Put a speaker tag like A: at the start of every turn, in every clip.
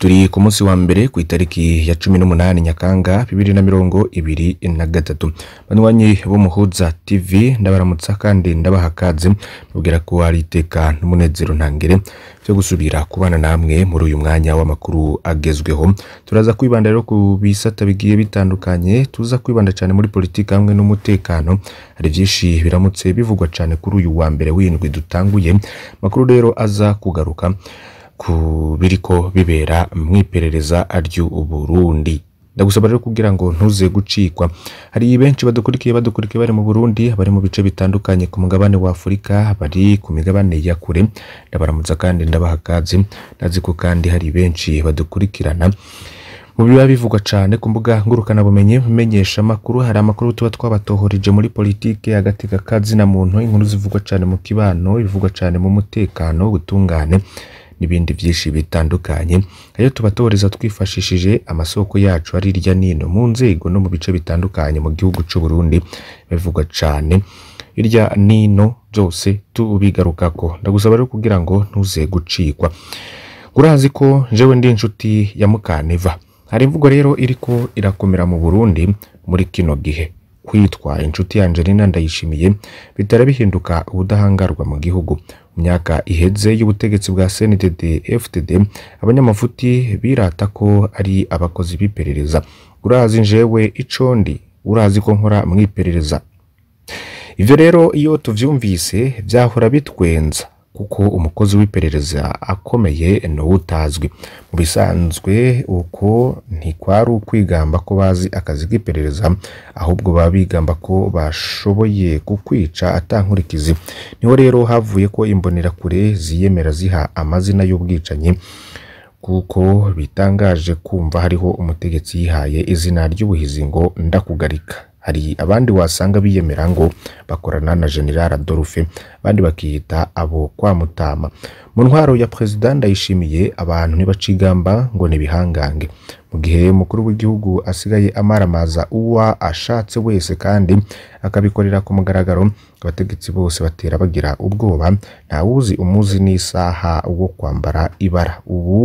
A: turi ku munsi wa mbere ku itariki ya cumi n'umunani nyakanga bibiri na mirongo ibiri na gatatu banywanyi b'umuhuza tv ndabaramutsa kandi ndabaha kaze mubwira ko hari iteka n'umunezero ntangere byo gusubira kubana namwe muri uyu mwanya w'amakuru agezweho turaza kwibanda rero ku bisata bigiye bitandukanye tuza kwibanda cyane muri politiki hamwe n'umutekano hari byinshi biramutse bivugwa cyane kuri uyu wa mbere w'indwi dutanguye amakuru rero aza kugaruka ku biriko bibera mu iperereza ry'uburundi ndagusaba rero kugira ngo ntuze gucikwa hari benshi badukurikiye badukurikiye bari mu burundi bari mu bice bitandukanye ku mugabane wa afurika bari ku migabane ya kure ndabaramutsa kandi ndabaha nazi ko kandi hari benshi badukurikirana mu biba bivugwa cyane ku mbuga ngurukanabumenyi menyesha amakuru hari amakuru tuba twabatohoreje muri politike agateka kazina muntu inkuru zivugwa cyane mu kibano ibivugwa cyane mu mutekano ubutungane n'ibindi byinshi bitandukanye ayo tuba twifashishije amasoko yacu ari hirya n'ino mu nzego no mu bice bitandukanye mu gihugu cy'u Burundi bivugwa cyane irya n'ino byose tubigarukako ndagusaba rero kugira ngo ntuze gucikwa urazi ko njyewe ndi inshuti ya Mukaneva hari imvugo rero iri iriko irakomera mu Burundi muri kino gihe kwitwa inshuti yanjye Angelina ndayishimiye bitara bihinduka ubudahangarwa mu gihugu myaka iheze y'ubutegetsi bwa cndd ftd abanyamafuti birata ko ari abakozi b'iperereza urazi njewe icondi urazi ko nkora mu iperereza ibyo rero iyo tubyumvise byahora bitwenza kuko umukozi w'iperereza akomeye ni utazwi mu bisanzwe uko ntikwari ukwigamba ko bazi akazi k'iperereza ahubwo baba bigamba ko bashoboye kukwica atankurikizi niho rero havuye ko imbonerakure ziyemera ziha amazina y'ubwicanyi kuko bitangaje kumva hariho umutegetsi yihaye izina ry'ubuhizi ngo ndakugarika hari abandi wasanga biyemera ngo bakorana na general Adolphe abandi bakiyita abo kwa mutama mu ntwaro ya perezida ndayishimiye abantu ntibacigamba ngo ntibihangange mu gihe umukuru w'igihugu asigaye amaramaza uwa ashatse wese kandi akabikorera ku mugaragaro abategetsi bose batera bagira ubwoba ntawuzi umuzi n'isaha wo kwambara ibara ubu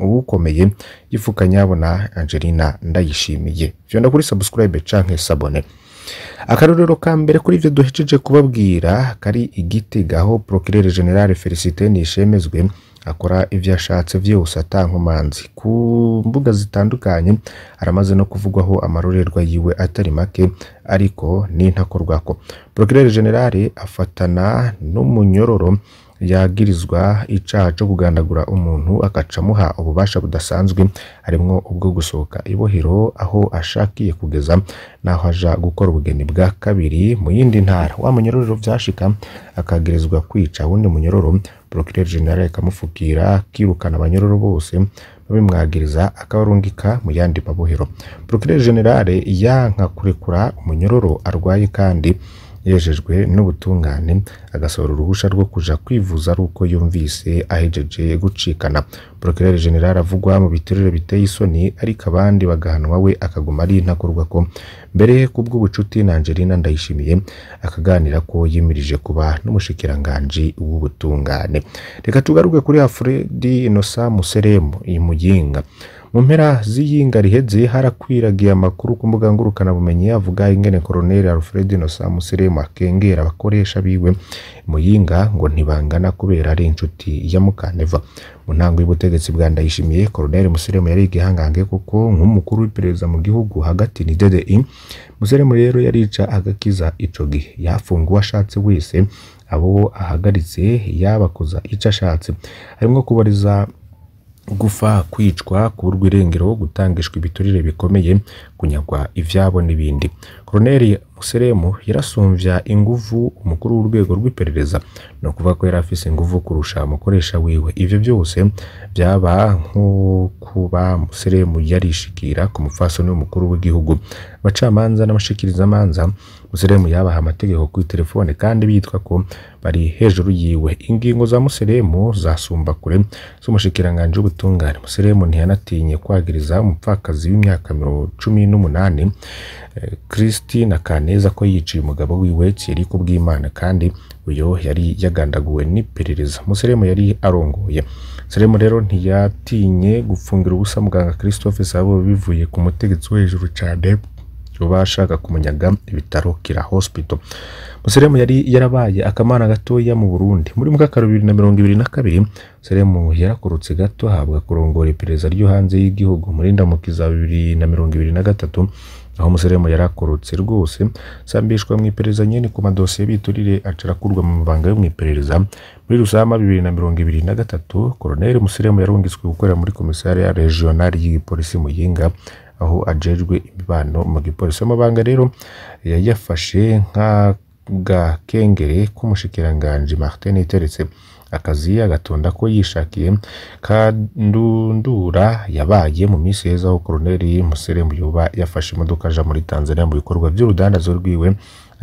A: uwukomeye yifukanya abona angelina ndayishimiye byenda kuri sabusikarayibe canke sabone akarorero ka mbere kuri ibyo duhejeje kubabwira kari igitega aho porokirere generale felicite nishemezwe akora ibyo ashatse byose atankomanzi ku mbuga zitandukanye aramaze no kuvugwaho amarorerwa yiwe atari make ariko n'intakorwako porokirere generale afatana n'umunyororo yagirizwa icyaha cyo kugandagura umuntu akacamuha ububasha budasanzwe harimo ubwo gusohoka ibohero aho ashakiye kugeza n'aho aja gukora ubugeni bwa kabiri mu yindi ntara wa munyororo byashika akagirizwa kwica wundi munyororo Procureur General ikamufukira kirukana abanyororo bose babimwagiriza akabarungika mu yandi mabohero Procureur General yanka kurekura umunyororo arwaye kandi yejejwe n'ubutungane agasohora uruhushya rwo kujya kwivuza ari uko yumvise ahejeje gucikana porokirere generale avugwa mu biterure biteye isoni ariko abandi bagahanwa we akaguma ari intakurwa ko mbere kubw'ubucuti na Angelina Ndayishimiye akaganira ko yimirije kuba n'umushikiranganji w'ubutungane reka tugaruke kuri Afuredi Inosa Museremu iyi mujyinga mu mpera z'iyinga riheze harakwiragiye amakuru ku mbuga ngurukanabumenyi avuga ingene koroneri alfred inosa musiremu akengera abakoresha biwe mu yinga ngo ntibangana kubera ari inshuti ya mukaneva mu ntango y'ubutegetsi bwa ndayishimiye koroneri musiremu yari igihangange kuko nk'umukuru w'iperereza mu gihugu hagati ni dede musiremu rero yarica agakiza ico gihe yafunga ashatse wese abo ahagaritse yabakoza icyo ashatse harimo kubariza gupfa kwicwa kuburwa irengero gutangishwa ibiturire bikomeye kunyagwa ibyabo n'ibindi koroneri Museremu yarasumbya inguvu umukuru w'urwego rw'iperereza ni ukuvuga ko yari afise inguvu kurusha umukoresha wiwe ivyo byose byaba nko kuba Museremu yarishikira ku mupfasoni w'umukuru w'igihugu abacamanza n'abashikirizamanza Museremu yabaha amategeko kuri telefone kandi bitwa ko bari hejuru yiwe ingingo za Museremu zasumba kure z'umushikiranganji w'ubutungane Museremu ntiyanatinye kwagiriza umupfakazi w'imyaka cumi n'umunani Eh, kirisiti na kaneza ko yiciye umugabo wiwe kiri ku bw'imana kandi uyu yari yagandaguwe n'iperereza museremu yari arongoye seremu rero ntiyatinye gufungira ubusa muganga christophe sabo bivuye ku mutegetsi wo hejuru cyane ubashaka kumunyaga ibitaro kira hospital museremu yari yarabaye akamana gatoya mu burundi muri mwaka bibiri na mirongo ibiri na kabiri seremu yarakorotse gato ahabwa kurongora iperereza ryo hanze y'igihugu muri ndamukiza bibiri na mirongo ibiri na gatatu aho umuseremu yari rwose sambishwa mu iperereza nyine ku madosiye biturire acarakurwa mu mabanga yo mu iperereza muri rusama bibiri na mirongo ibiri na gatatu koroneri museremu yarungitswe gukorera muri komisariya regionali y'igipolisi muyinga aho ajejwe imibano mu gipolisi amabanga rero yayafashe nk'agakengere k'umushikiranganji martin iteretse akazi agatonda ko yishakiye kandundura yabaye mu minsi heza aho koroneri muserembuyoba yafashe imodoka aja muri tanzania mu bikorwa by'urudandazo rwiwe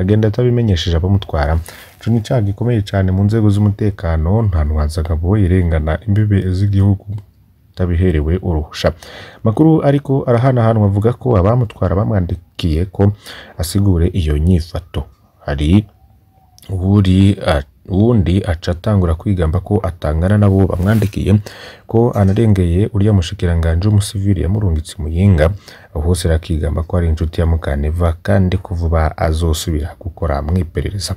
A: agenda atabimenyesheje abamutwara ico ni icaha gikomeye cane mu nzego z'umutekano nta ntwazagabo irengana imbibe z'igihugu atabiherewe uruhusha makuru ariko arahanahanwa avuga ko abamutwara bamwandikiye ko asigure iyo nyifato hari uburi ah, ubundi aca atangura kwigamba ko atangana nabo bamwandikiye ko anarengeye uriya mushikiranganje umusivili yamurungitse umuyinga ahusira akigamba ko ari inshuti ya Mukaneva kandi kuvuba azosubira gukora mu iperereza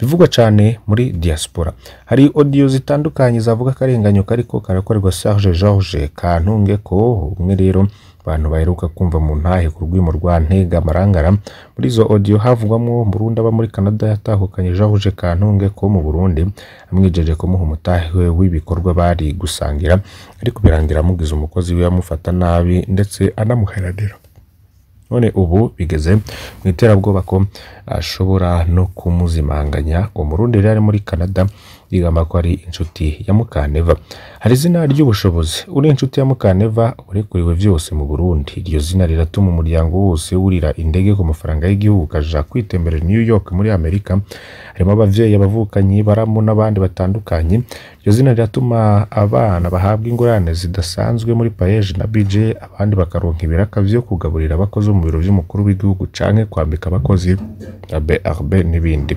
A: bivugwa cyane muri diaspora hari audio zitandukanye zavuga akarenganyo kariko karakorerwa Serge George Kantunge ko umwe rero abantu baheruka kumva mu ntahe ku rwimo rwa ntega amarangara muri izo odiyo havugwamo burundu aba muri canada yatahukanye jahuje kantunge ko mu burundi amwijeje kumuha umutahe we w'ibikorwa bari gusangira ariko birangira amugize umukozi we amufata nabi ndetse anamuheranira none ubu bigeze mu iterabwoba ko ashobora no kumuzimanganya umurundi yari muri canada rigamba ko ari inshuti ya mukaneva hari izina ry'ubushobozi uri inshuti ya mukaneva urekuriwe byose mu burundi iryo zina riratuma umuryango wose wurira indege ku mafaranga y'igihugu ukaja kwitemberera new york muri amerika harimo ababyeyi abavukanyi baramu n'abandi batandukanye iryo zina riratuma abana bahabwa ingurane zidasanzwe muri payeje na BJ abandi bakaronka ibiraka byo kugaburira abakozi mu biro by'umukuru w'igihugu canke kwambika abakozi na brb n'ibindi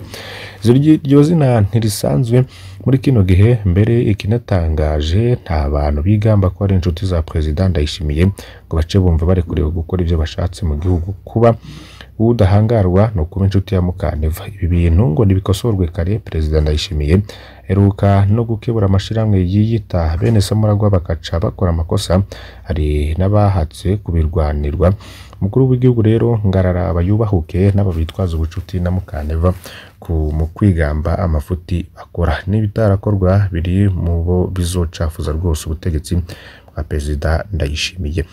A: iryo zina ntirisanzwe muri kino gihe mbere ikinatangaje nta bantu bigamba ko ari inshuti za perezida ndayishimiye ngo bace bumva barekuriwe gukora ibyo bashatse mu gihugu kuba udahangarwa ni ukuba inshuti ya mukaneva ibi bintu ngo ntibikosorwe kare perezida ndayishimiye heruka no gukebura amashyirahamwe yiyita bene samuragwa bakaca bakora amakosa hari n'abahatse kubirwanirwa umukuru w'igihugu rero ngarara abayubahuke n'aba bitwaza ubucuti na mukaneva mu kwigamba amafuti akora n'ibitarakorwa biri mu bo bizocafuza rwose ubutegetsi bwa perezida ndayishimiye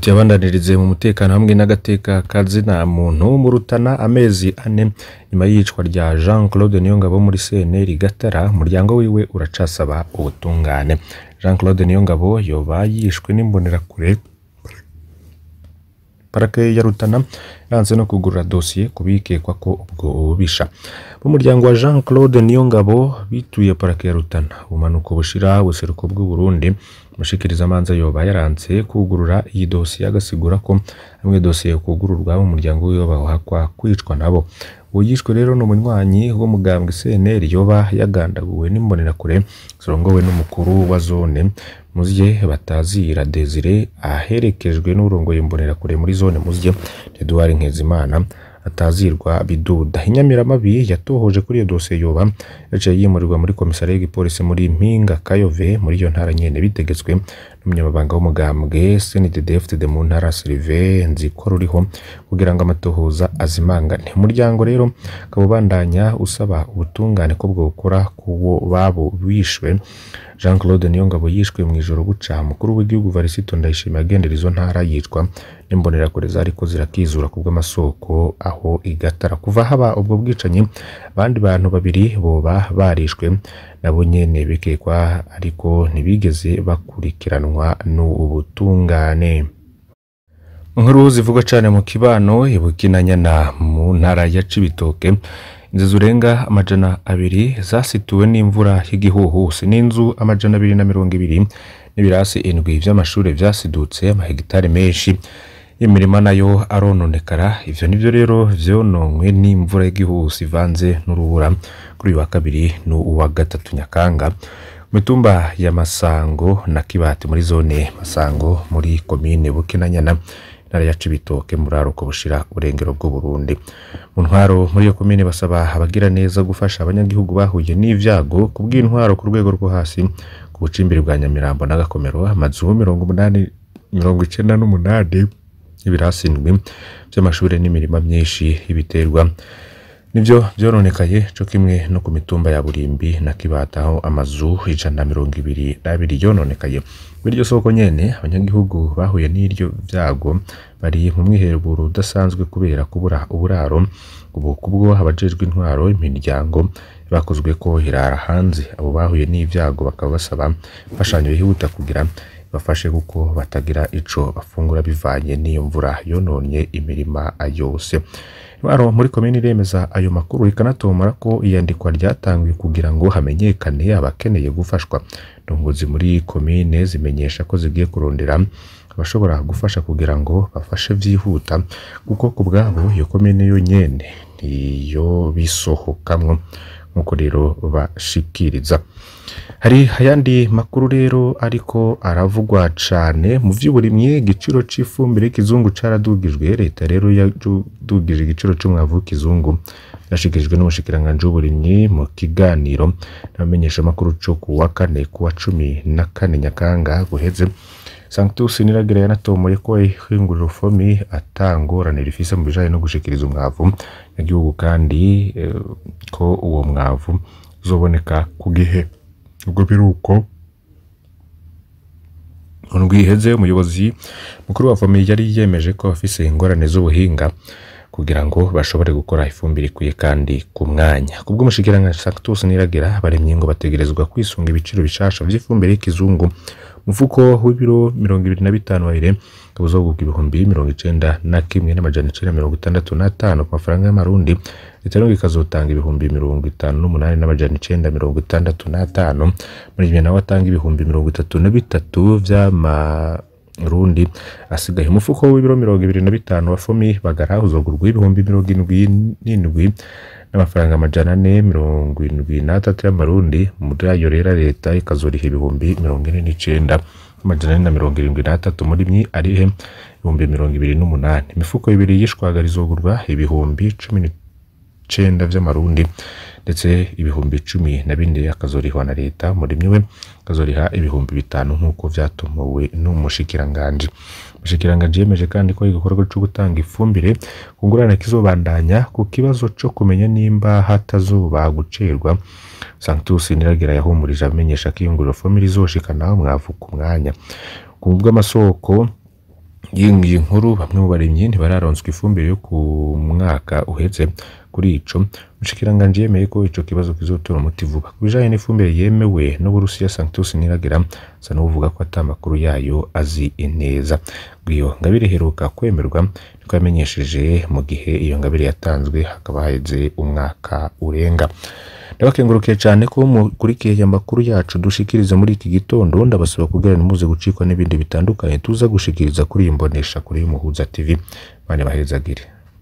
A: tuyabandanirize mu mutekano hamwe n'agateka kazina muntu mu amezi ane nyuma y'iyicwa rya jean claude niyongabo muri senteri gatara umuryango wiwe uracasaba ubutungane jean claude niyongabo yoba yishwe n'imbonerakure parake ya rutana yanze no kugurura dosiye kubikekwa bikekwa ko ubwo bisha b'umuryango wa jean claude niyongabo bituye parake ya rutana ubumanuko bushira ubuseruko bw'u burundi umushikirizamanza yoba yaranze kugurura iyi dosiye agasigura ko amwe dosiye kugururwa umuryango muryango w'iyoba kwicwa nabo uwigishwe rero ni umunywanyi w'umugambwe cnr yoba yagandaguwe n'imbonerakure zirongowe n'umukuru wa zone muzye batazira desire aherekejwe n'urongoye imbonerakure muri zone muzye eduard nkezimana atazirwa biduda inyamiramabi yatohoje kuri iyo dosiye yoba yaciye yimurirwa muri komisariya y'igipolisi muri mpinga kayove muri iyo ntara nyene bitegetswe n'umunyamabanga w'umugambwe senide defitede mu ntara sirive nziko ruriho kugira ngo amatohoza azimangane umuryango rero ukaba ubandanya usaba ubutungane ko bwokora kuwo babo bishwe jean claude niyongabo yishwe mu ijoro buca mukuru w'igihugu varisito ndayishimiye agendera izo ntara yicwa n'imbonerakure zariko zirakizura ku bw'amasoko aho igatara kuva haba ubwo bwicanyi abandi bantu babiri boba barishwe nabo nyene bikekwa ariko ntibigeze bakurikiranwa irangwa n'ubutungane nkuru zivuga cyane mu kibano ibukinanya na mu ntara ya cibitoke inzu zirenga amajana abiri zasituwe n'imvura y'igihuhusi n'inzu amajana abiri na mirongo ibiri n'ibirasi indwi by'amashuri byasidutse amahegitari menshi imirima nayo arononekara ibyo nibyo rero byononwe n'imvura y'igihuhusi ivanze n'urubura kuri uyu wa kabiri n'uwa gatatu nyakanga mitumba ya masango na kibati muri zone masango muri komine bukinanyana intara ya cibitoke muri aruko bushira urengero bw'u Burundi mu ntwaro muri iyo komine basaba abagira neza gufasha abanyagihugu bahuye n’ibyago ku bw'intwaro ku rwego rwo hasi ku bucimbiri bwa Nyamirambo n’agakomero Gakomero amazu mirongo umunani mirongo icyenda n'umunani ibirasindwi by'amashuri n'imirima myinshi y'ibiterwa nibyo byoronekaye cyo kimwe no ku mitumba ya burimbi na kibataho amazu ijana mirongo ibiri n'abiri yononekaye muri soko nyene abanyagihugu bahuye n'iryo byago bari mu mwiherero udasanzwe kubera kubura uburaro ubu kubwo abajejwe intwaro imiryango bakozwe ko irara hanze abo bahuye n’ibyago bakaba basaba imfashanyo yihuta kugira bafashe kuko batagira ico bafungura bivanye n'iyo mvura yononye imirima yose ari muri komini iremeza ayo makuru rikanatomora ko iyandikwa ryatangiwe kugira ngo hamenyekane abakeneye gufashwa ndongozi muri komine zimenyesha ko zigiye kurondera abashobora gufasha kugira ngo bafashe byihuta kuko ku bwabo iyo komine yonyine niyo bisohokamwo nk'uko rero bashikiriza hari ayandi makuru rero ariko aravugwa cyane mu by'uburimyi igiciro cy'ifumbire y'ikizungu cyaradugijwe leta rero yadugije igiciro cy'umwavu w'ikizungu yashikirijwe n'umushikiranganji w'uburimyi mu kiganiro amakuru cyo ku wa kane ku wa cumi na kane nyakanga guheze santos niragera yanatomoye ko ihinguriro fomi atanga rifise mu bijyanye no gushikiriza umwavu n'igihugu kandi eh, ko uwo mwavu uzoboneka ku gihe ubwo biri uko umuyobozi mukuru wa fomi yari yemeje ko afise ingorane z'ubuhinga kugira ngo bashobore gukora ifumbire ikwiye kandi ku mwanya ku bw'umushikiranganji Santos Niragira abarimyi ngo bategerezwa kwisunga ibiciro bishasha by'ifumbire y'ikizungu umufuko w'ibiro mirongo ibiri na bitanu wa ire ukaba uzagurwa ibihumbi mirongo icyenda na kimwe n'amajana icenda mirongo itandatu n'atanu ku mafaranga y'amarundi leta nayo ikazotanga ibihumbi mirongo itanu n'umunani n'amajana icenda mirongo itandatu n'atanu muri nawe atanga ibihumbi mirongo itatu na bitatu by'ama urundi asigaye umufuko w'ibiro mirongo ibiri na bitanu wa fomi bagara uzagurwa ibihumbi mirongo irindwi n'indwi n'amafaranga amajana ane mirongo irindwi n'atatu y'amarundi muri rera leta ikazuriha ibihumbi mirongo ine n'icyenda amajana ane na mirongo irindwi n'atatu muri myi arihe ibihumbi mirongo ibiri n'umunani imifuko ibiri yishwagara izogurwa ibihumbi cumi n'icyenda by'amarundi ndetse ibihumbi cumi na bine akazorihwa na leta muremyi we akazoriha ibihumbi bitanu nk'uko byatomowe n'umushikiranganji umushikiranganji yemeje kandi ko igikorwa cyo gutanga ifumbire kungurana kizobandanya ku kibazo cyo kumenya nimba hatazuba gucerwa santos niragera yahumurije amenyesha ko iyunguriro fumbire izoshikana mwavu ku mwanya ku bw'amasoko y'iyi nkuru bamwe mu barimyi ntibararonswa ifumbire yo ku mwaka uhetse kuri ico umushikiranganji yemeye ko ico kibazo kizotora umuti vuba ku bijanye n'ifumbire yemewe n'uburusiya santos niragera asa n'uvuga ko atamakuru yayo azi neza bwiyo ngabire iheruka kwemerwa niko yamenyesheje mu gihe iyo ngabire yatanzwe hakaba haheze umwaka urenga ndabakengurukiye cyane ko mukurikiye amakuru yacu dushikiriza muri iki gitondo ndabasaba kugerana muze gucikwa n'ibindi bitandukanye tuza gushikiriza kuri iyi mbonesha kuri muhuza tv bane bahezagire